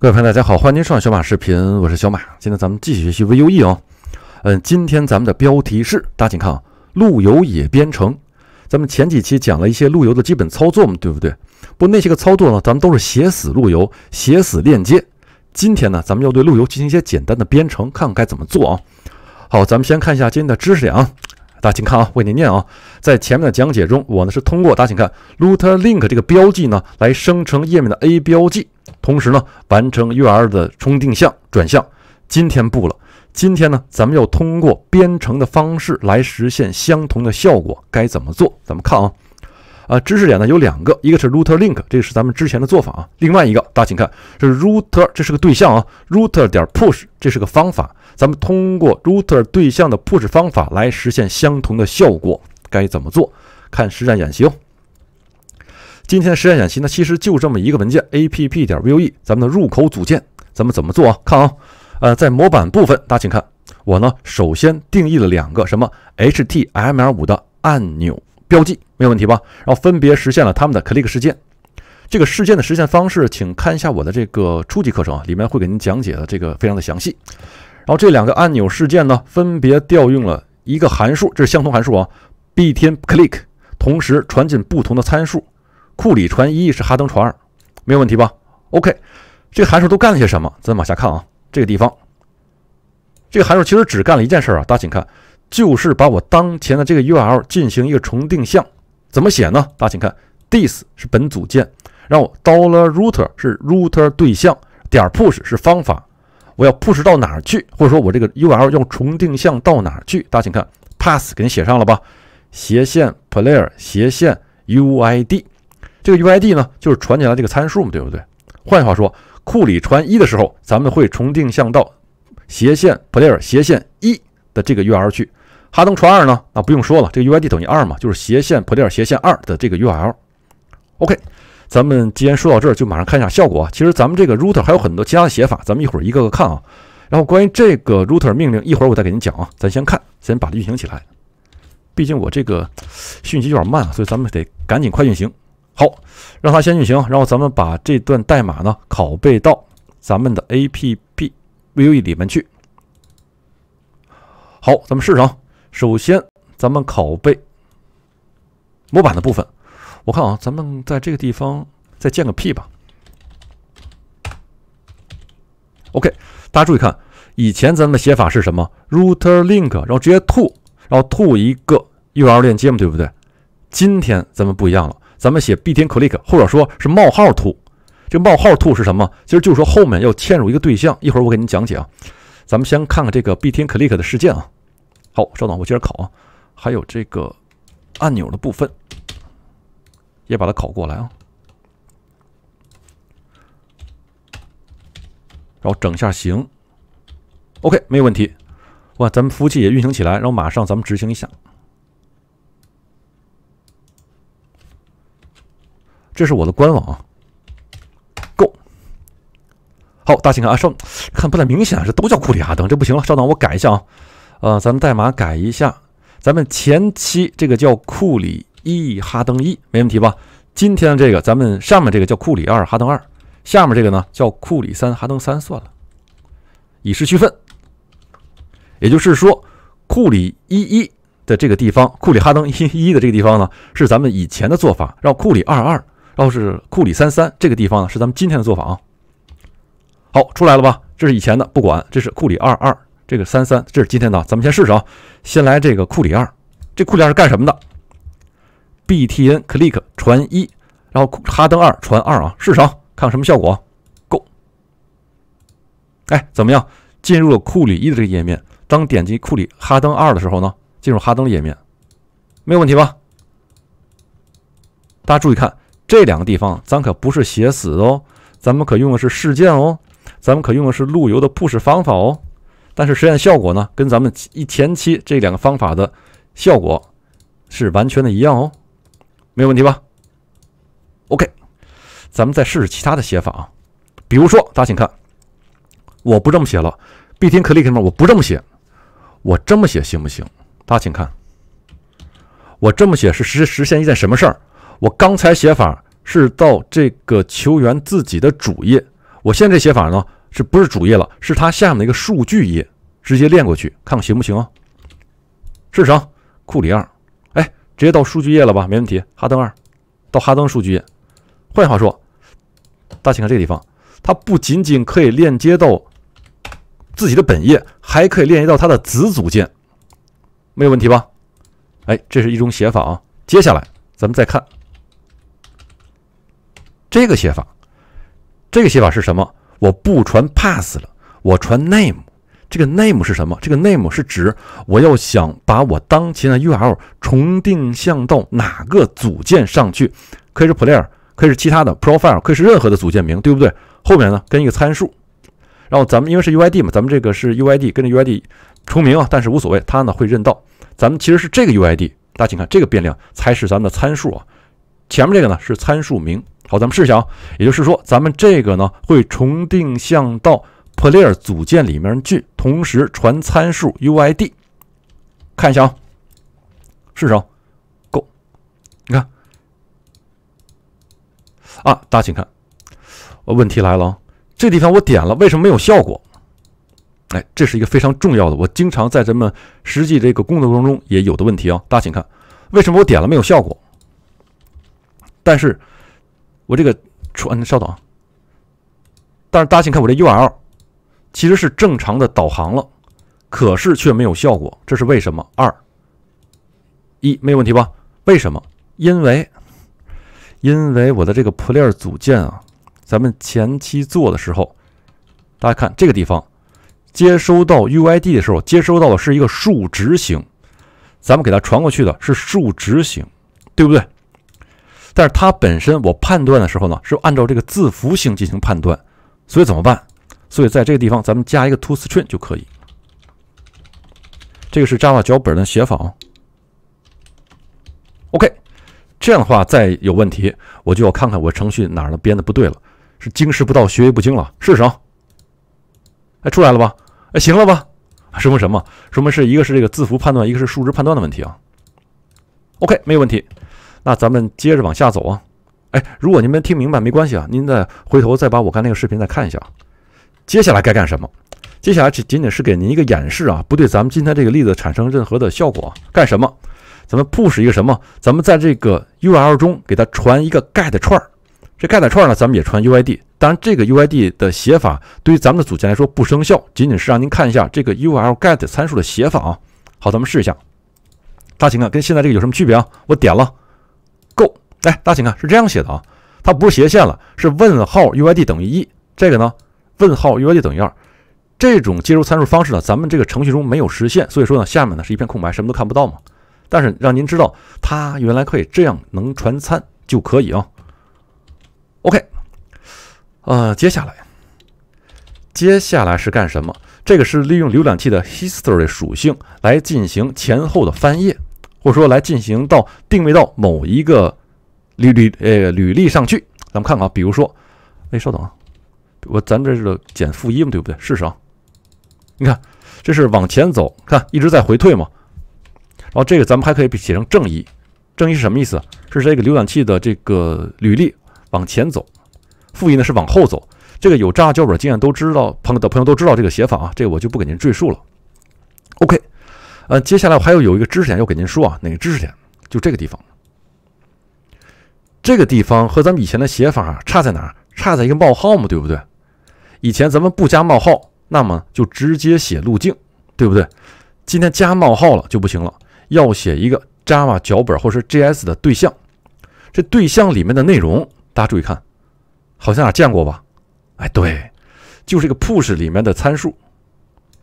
各位朋友，大家好，欢迎您收看小马视频，我是小马。今天咱们继续学习 VUE 啊，嗯，今天咱们的标题是，大家请看啊，路由也编程。咱们前几期讲了一些路由的基本操作嘛，对不对？不那些个操作呢，咱们都是写死路由，写死链接。今天呢，咱们要对路由进行一些简单的编程，看看该怎么做啊。好，咱们先看一下今天的知识点啊。大家请看啊，为您念啊。在前面的讲解中，我呢是通过大家请看 l t l i n k 这个标记呢来生成页面的 a 标记，同时呢完成 url 的重定向转向。今天不了，今天呢咱们要通过编程的方式来实现相同的效果，该怎么做？咱们看啊。啊，知识点呢有两个，一个是 router link，这个是咱们之前的做法啊。另外一个，大家请看，是 router，这是个对象啊，router 点 push，这是个方法。咱们通过 router 对象的 push 方法来实现相同的效果，该怎么做？看实战演习。哦。今天的实战演习呢，其实就这么一个文件 app 点 vue，咱们的入口组件，咱们怎么做啊？看啊，呃，在模板部分，大家请看，我呢首先定义了两个什么 HTML5 的按钮。标记没有问题吧？然后分别实现了他们的 click 事件，这个事件的实现方式，请看一下我的这个初级课程啊，里面会给您讲解的这个非常的详细。然后这两个按钮事件呢，分别调用了一个函数，这是相同函数啊，btn click，同时传进不同的参数，库里传一是哈登传二，没有问题吧？OK，这个函数都干了些什么？咱往下看啊，这个地方，这个函数其实只干了一件事啊，大家请看。就是把我当前的这个 U L 进行一个重定向，怎么写呢？大家请看，this 是本组件，然后 dollar router 是 router 对象，点 push 是方法，我要 push 到哪儿去？或者说我这个 U L 要重定向到哪儿去？大家请看，pass 给你写上了吧？斜线 player 斜线 U I D，这个 U I D 呢，就是传进来这个参数嘛，对不对？换句话说，库里传一的时候，咱们会重定向到斜线 player 斜线一的这个 U L 去。哈登传二呢？那不用说了，这个 u i d 等于二嘛，就是斜线坡度斜线二的这个 ULL。OK，咱们既然说到这儿，就马上看一下效果啊。其实咱们这个 router 还有很多其他的写法，咱们一会儿一个个看啊。然后关于这个 router 命令，一会儿我再给您讲啊。咱先看，先把它运行起来。毕竟我这个讯息有点慢啊，所以咱们得赶紧快运行。好，让它先运行，然后咱们把这段代码呢，拷贝到咱们的 APP Vue 里面去。好，咱们试试。啊。首先，咱们拷贝模板的部分。我看啊，咱们在这个地方再建个 P 吧。OK，大家注意看，以前咱们的写法是什么 r o u t e link，然后直接 to，然后 to 一个 URL 链接嘛，对不对？今天咱们不一样了，咱们写 b i n click，或者说是冒号 to。这个冒号 to 是什么？其实就是说后面要嵌入一个对象。一会儿我给您讲解啊。咱们先看看这个 b i n click 的事件啊。好，稍等，我接着考啊，还有这个按钮的部分，也把它拷过来啊，然后整下形，OK，没有问题。哇，咱们服务器也运行起来，然后马上咱们执行一下。这是我的官网，Go。好，大家请看啊，稍看不太明显，这都叫库里哈登，这不行了，稍等，我改一下啊。呃，咱们代码改一下，咱们前期这个叫库里一哈登一，没问题吧？今天这个，咱们上面这个叫库里二哈登二，下面这个呢叫库里三哈登三算了，以示区分。也就是说，库里一一的这个地方，库里哈登一一的这个地方呢，是咱们以前的做法，让库里二二，然后是库里三三，这个地方呢是咱们今天的做法啊。好，出来了吧？这是以前的，不管，这是库里二二。这个三三，这是今天的。咱们先试试啊，先来这个库里二。这库里二是干什么的？btn click 传一，然后哈登二传二啊，试啊，看看什么效果。Go，哎，怎么样？进入了库里一的这个页面。当点击库里哈登二的时候呢，进入哈登的页面，没有问题吧？大家注意看，这两个地方，咱可不是写死哦，咱们可用的是事件哦，咱们可用的是路由的 s 设方法哦。但是实验效果呢，跟咱们一前期这两个方法的效果是完全的一样哦，没有问题吧？OK，咱们再试试其他的写法啊，比如说，大家请看，我不这么写了，必听可立克吗？我不这么写，我这么写行不行？大家请看，我这么写是实实现一件什么事儿？我刚才写法是到这个球员自己的主页，我现在这写法呢？是不是主页了？是它下面的一个数据页，直接链过去看看行不行啊？试试啊，库里二，哎，直接到数据页了吧？没问题，哈登二，到哈登数据页。换句话说，大家请看这个地方，它不仅仅可以链接到自己的本页，还可以链接到它的子组件，没有问题吧？哎，这是一种写法啊。接下来咱们再看这个写法，这个写法是什么？我不传 pass 了，我传 name。这个 name 是什么？这个 name 是指我要想把我当前的 URL 重定向到哪个组件上去，可以是 player，可以是其他的 profile，可以是任何的组件名，对不对？后面呢跟一个参数。然后咱们因为是 UID 嘛，咱们这个是 UID，跟着 UID 重名啊，但是无所谓，它呢会认到。咱们其实是这个 UID，大家请看这个变量才是咱们的参数啊，前面这个呢是参数名。好，咱们试一下啊。也就是说，咱们这个呢会重定向到 Player 组件里面去，同时传参数 UID。看一下啊，试试啊，Go。你看，啊，大家请看，问题来了啊，这地方我点了，为什么没有效果？哎，这是一个非常重要的，我经常在咱们实际这个工作过程中也有的问题啊。大家请看，为什么我点了没有效果？但是。我这个传，嗯，稍等啊。但是大家请看，我这 U L 其实是正常的导航了，可是却没有效果，这是为什么？二一没有问题吧？为什么？因为因为我的这个 Player 组件啊，咱们前期做的时候，大家看这个地方接收到 U I D 的时候，接收到的是一个数值型，咱们给它传过去的是数值型，对不对？但是它本身，我判断的时候呢，是按照这个字符性进行判断，所以怎么办？所以在这个地方，咱们加一个 to string 就可以。这个是 Java 脚本的写法。OK，这样的话，再有问题，我就要看看我程序哪儿呢编的不对了，是经时不到，学艺不精了。试一试，哎，出来了吧？哎，行了吧？说明什么？说明是一个是这个字符判断，一个是数值判断的问题啊。OK，没有问题。那咱们接着往下走啊！哎，如果您没听明白，没关系啊，您再回头再把我才那个视频再看一下接下来该干什么？接下来仅仅是给您一个演示啊，不对，咱们今天这个例子产生任何的效果。干什么？咱们 push 一个什么？咱们在这个 U L 中给它传一个 get 串儿。这 get 串呢，咱们也传 U I D。当然，这个 U I D 的写法对于咱们的组件来说不生效，仅仅是让您看一下这个 U L get 参数的写法啊。好，咱们试一下。大家请看，跟现在这个有什么区别啊？我点了。够来，大家请看，是这样写的啊，它不是斜线了，是问号 u i d 等于一，这个呢问号 u i d 等于二，这种接入参数方式呢，咱们这个程序中没有实现，所以说呢，下面呢是一片空白，什么都看不到嘛。但是让您知道，它原来可以这样能传参就可以啊。OK，呃，接下来接下来是干什么？这个是利用浏览器的 history 属性来进行前后的翻页。或者说来进行到定位到某一个履履呃履历上去，咱们看看啊，比如说，哎，稍等啊，我咱这是减负一嘛，对不对？试试啊，你看这是往前走，看一直在回退嘛。然后这个咱们还可以写成正一，正一是什么意思？是这个浏览器的这个履历往前走，负一呢是往后走。这个有渣教本，经验都知道朋的朋友都知道这个写法啊，这个我就不给您赘述了。OK。呃，接下来我还要有一个知识点要给您说啊，哪个知识点？就这个地方，这个地方和咱们以前的写法差在哪？差在一个冒号嘛，对不对？以前咱们不加冒号，那么就直接写路径，对不对？今天加冒号了就不行了，要写一个 Java 脚本或者是 JS 的对象，这对象里面的内容大家注意看，好像哪见过吧？哎，对，就这个 push 里面的参数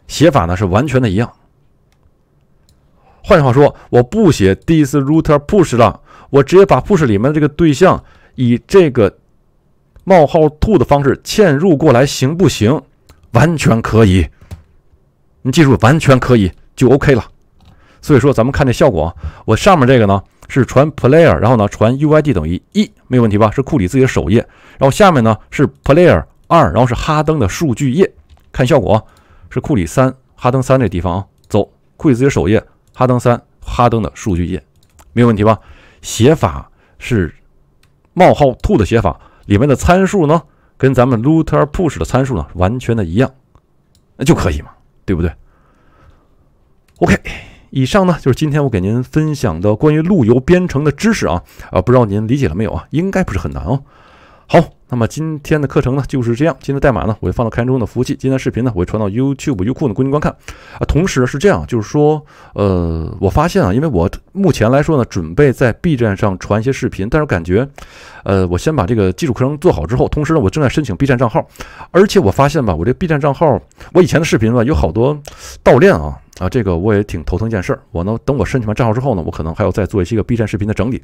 写法呢是完全的一样。换句话说，我不写 this router push 了，我直接把 push 里面这个对象以这个冒号 two 的方式嵌入过来，行不行？完全可以。你记住，完全可以就 OK 了。所以说，咱们看这效果。我上面这个呢是传 player，然后呢传 U I D 等于一，没有问题吧？是库里自己的首页。然后下面呢是 player 二，然后是哈登的数据页。看效果，是库里三，哈登三这地方啊。走，库里自己的首页。哈登三，哈登的数据页没有问题吧？写法是冒号 two 的写法，里面的参数呢，跟咱们 luther push 的参数呢完全的一样，那就可以嘛，对不对？OK，以上呢就是今天我给您分享的关于路由编程的知识啊啊，不知道您理解了没有啊？应该不是很难哦。好。那么今天的课程呢就是这样，今天的代码呢我会放到开源中的服务器，今天的视频呢我会传到 YouTube、优酷呢供您观看啊。同时是这样，就是说，呃，我发现啊，因为我目前来说呢，准备在 B 站上传一些视频，但是感觉，呃，我先把这个基础课程做好之后，同时呢，我正在申请 B 站账号，而且我发现吧，我这 B 站账号，我以前的视频吧有好多盗链啊啊，这个我也挺头疼一件事儿。我呢，等我申请完账号之后呢，我可能还要再做一些个 B 站视频的整理。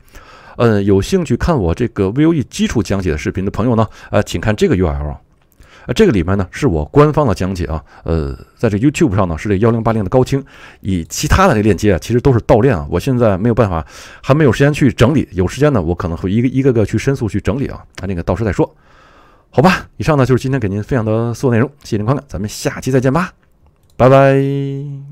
嗯，有兴趣看我这个 VOE 基础讲解的视频的朋友。呢，呃，请看这个 UL 啊，呃，这个里面呢是我官方的讲解啊，呃，在这 YouTube 上呢是这幺零八零的高清，以其他的这链接啊，其实都是盗链啊，我现在没有办法，还没有时间去整理，有时间呢，我可能会一个一个个去申诉去整理啊，啊那个到时再说，好吧，以上呢就是今天给您分享的所有内容，谢谢您观看，咱们下期再见吧，拜拜。